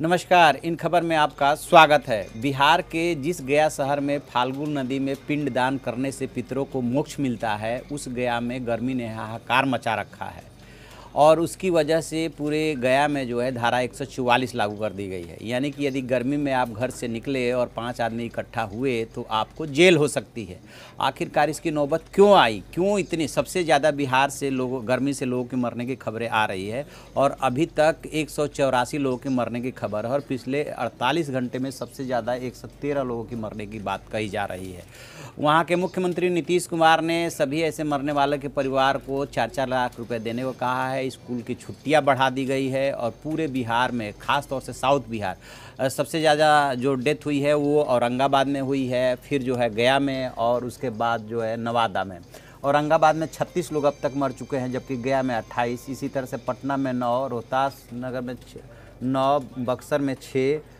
नमस्कार इन खबर में आपका स्वागत है बिहार के जिस गया शहर में फाल्गुन नदी में पिंडदान करने से पितरों को मोक्ष मिलता है उस गया में गर्मी ने हाहाकार मचा रखा है और उसकी वजह से पूरे गया में जो है धारा 144 लागू कर दी गई है यानी कि यदि गर्मी में आप घर से निकले और पांच आदमी इकट्ठा हुए तो आपको जेल हो सकती है आखिरकार इसकी नौबत क्यों आई क्यों इतनी सबसे ज़्यादा बिहार से लोग गर्मी से लोगों के मरने की खबरें आ रही है और अभी तक एक लोगों के मरने की खबर है और पिछले अड़तालीस घंटे में सबसे ज़्यादा एक लोगों की मरने की बात कही जा रही है वहाँ के मुख्यमंत्री नीतीश कुमार ने सभी ऐसे मरने वालों के परिवार को चार चार लाख रुपये देने को कहा है स्कूल की छुट्टियां बढ़ा दी गई है और पूरे बिहार में ख़ास तौर से साउथ बिहार सबसे ज़्यादा जो डेथ हुई है वो औरंगाबाद में हुई है फिर जो है गया में और उसके बाद जो है नवादा में औरंगाबाद में 36 लोग अब तक मर चुके हैं जबकि गया में 28 इसी तरह से पटना में नौ रोहतास नगर में नौ बक्सर में छः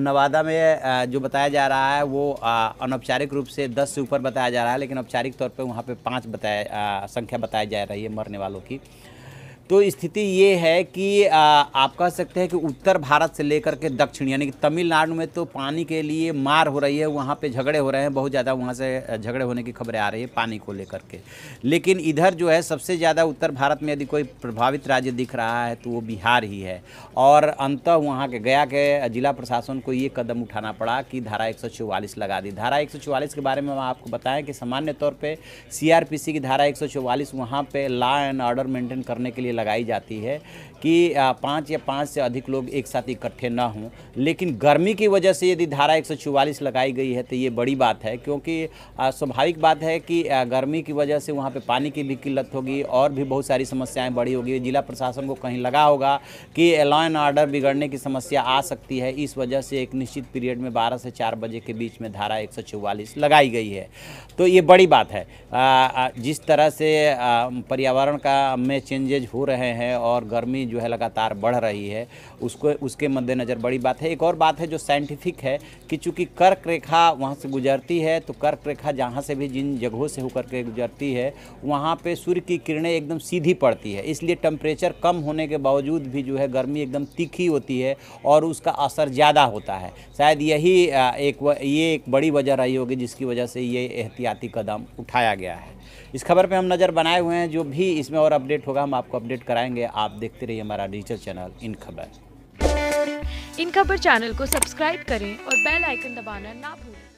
नवादा में जो बताया जा रहा है वो अनौपचारिक रूप से 10 से ऊपर बताया जा रहा है लेकिन औपचारिक तौर पे वहाँ पे पाँच बताया संख्या बताई जा रही है मरने वालों की तो स्थिति ये है कि आ, आप कह सकते हैं कि उत्तर भारत से लेकर के दक्षिण यानी कि तमिलनाडु में तो पानी के लिए मार हो रही है वहाँ पे झगड़े हो रहे हैं बहुत ज़्यादा वहाँ से झगड़े होने की खबरें आ रही है पानी को लेकर के लेकिन इधर जो है सबसे ज़्यादा उत्तर भारत में यदि कोई प्रभावित राज्य दिख रहा है तो वो बिहार ही है और अंत वहाँ के गया के जिला प्रशासन को ये कदम उठाना पड़ा कि धारा एक लगा दी धारा एक के बारे में हम आपको बताएँ कि सामान्य तौर पर सी की धारा एक सौ वहाँ पर लॉ एंड ऑर्डर मेंटेन करने के लिए लगाई जाती है कि पाँच या पाँच से अधिक लोग एक साथ इकट्ठे ना हों लेकिन गर्मी की वजह से यदि धारा 144 लगाई गई है तो ये बड़ी बात है क्योंकि स्वाभाविक बात है कि गर्मी की वजह से वहाँ पे पानी की भी किल्लत होगी और भी बहुत सारी समस्याएं बढ़ी होगी जिला प्रशासन को कहीं लगा होगा कि लॉ एंड ऑर्डर बिगड़ने की समस्या आ सकती है इस वजह से एक निश्चित पीरियड में बारह से चार बजे के बीच में धारा एक लगाई गई है तो ये बड़ी बात है जिस तरह से पर्यावरण का में चेंजेज हो रहे हैं और गर्मी जो है लगातार बढ़ रही है उसको उसके मद्देनज़र बड़ी बात है एक और बात है जो साइंटिफिक है कि चूँकि कर्क रेखा वहाँ से गुजरती है तो कर्क रेखा जहाँ से भी जिन जगहों से होकर के गुजरती है वहाँ पर सूर्य की किरणें एकदम सीधी पड़ती है इसलिए टम्परेचर कम होने के बावजूद भी जो है गर्मी एकदम तीखी होती है और उसका असर ज़्यादा होता है शायद यही एक ये एक बड़ी वजह रही होगी जिसकी वजह से ये एहतियाती कदम उठाया गया है इस खबर पर हम नज़र बनाए हुए हैं जो भी इसमें और अपडेट होगा हम आपको अपडेट कराएंगे आप देखते रहिए लिए हमारा डिजिटल चैनल इन खबर इन खबर चैनल को सब्सक्राइब करें और बेल आइकन दबाना ना भूलें